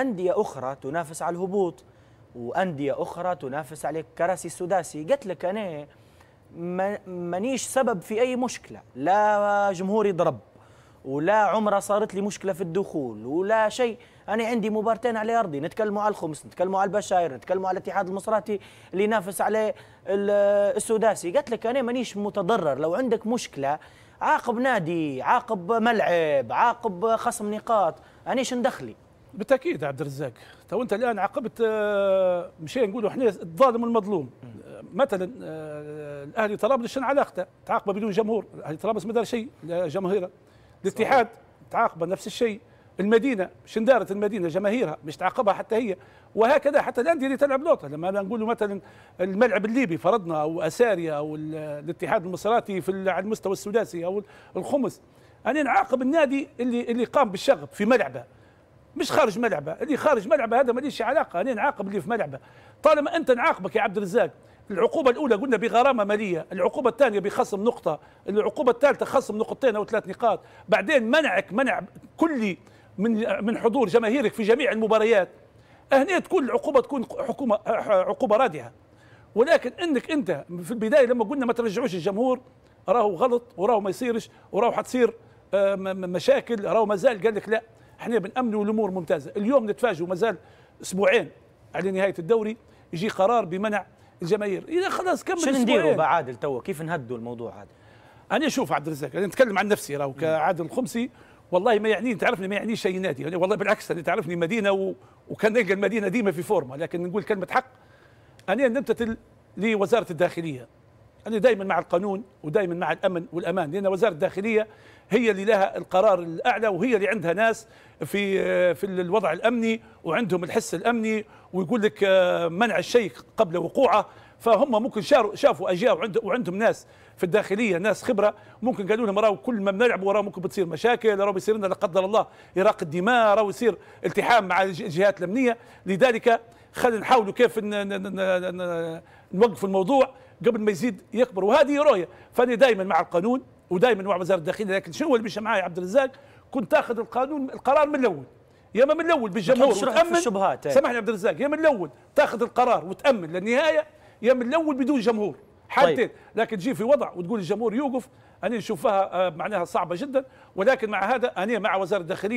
أندية أخرى تنافس على الهبوط وأندية أخرى تنافس على الكراسي السداسي قلت لك أنا مانيش سبب في أي مشكلة لا جمهور يضرب ولا عمره صارت لي مشكله في الدخول ولا شيء انا عندي مبارتين على ارضي نتكلموا على الخمس نتكلموا على البشاير نتكلموا على الاتحاد المصراتي اللي ينافس على السداسي قلت لك انا مانيش متضرر لو عندك مشكله عاقب نادي عاقب ملعب عاقب خصم نقاط انيش ندخلي بالتاكيد عبد الرزاق تو انت الان عاقبت آه، مشي نقولوا احنا الظالم والمظلوم مثلا آه، الاهلي طرابلس شنو علاقته؟ تعاقبه بدون جمهور، اهلي طرابلس ما دار شيء جماهيره الاتحاد تعاقبه نفس الشيء المدينه شن دارت المدينه جماهيرها مش تعاقبها حتى هي وهكذا حتى الانديه اللي تلعب لوطه لما انا نقول مثلا الملعب الليبي فرضنا او اساريا او الاتحاد المصراتي في على المستوى السداسي او الخمس انا نعاقب النادي اللي اللي قام بالشغب في ملعبه مش خارج ملعبه اللي خارج ملعبه هذا ماليش علاقه انا نعاقب اللي في ملعبه طالما انت نعاقبك يا عبد الرزاق العقوبة الأولى قلنا بغرامة مالية، العقوبة الثانية بخصم نقطة، العقوبة الثالثة خصم نقطتين أو ثلاث نقاط، بعدين منعك منع كلي من من حضور جماهيرك في جميع المباريات. هنا تكون العقوبة تكون حكومة عقوبة رادعة. ولكن انك انت في البداية لما قلنا ما ترجعوش الجمهور راهو غلط وراهو ما يصيرش وراهو حتصير آه، مشاكل راهو مازال قال لك لا احنا بنامنوا الامور ممتازه اليوم نتفاجئ مازال اسبوعين على نهايه الدوري يجي قرار بمنع الجماهير اذا خلاص كمل شنو نديروا بعادل عادل توا كيف نهدوا الموضوع هذا انا اشوف عبد الرزاق انا نتكلم عن نفسي راهو كعادل الخمسي والله ما يعني تعرفني ما يعني شيء نادي يعني والله بالعكس انا تعرفني مدينه و... وكان نلقى المدينه ديما في فورمه لكن نقول كلمه حق انا نمتثل لوزاره الداخليه انا دائما مع القانون ودائما مع الامن والامان لان وزاره الداخليه هي اللي لها القرار الاعلى وهي اللي عندها ناس في في الوضع الامني وعندهم الحس الامني ويقول لك آه، منع الشيء قبل وقوعه فهم ممكن شافوا اجيال وعندهم ناس في الداخليه ناس خبره ممكن قالوا لهم راه كل ما بنلعب وراه ممكن بتصير مشاكل راه بيصير لنا لا قدر الله اراق الدماء راه يصير التحام مع الجهات الامنيه لذلك خلينا نحاولوا كيف نوقفوا الموضوع قبل ما يزيد يكبر وهذه رؤيه فانا دائما مع القانون ودائما مع وزاره الداخليه لكن شنو اللي مشى معايا عبد الرزاق كنت اخذ القانون القرار من الاول يا اما من الاول بالجمهور وتامن الشبهات إيه. سامحني عبد الرزاق يا من الاول تاخذ القرار وتامن للنهايه يا من الاول بدون جمهور حالتين طيب. لكن تجي في وضع وتقول الجمهور يوقف انا نشوفها آه، معناها صعبه جدا ولكن مع هذا انا مع وزاره الداخليه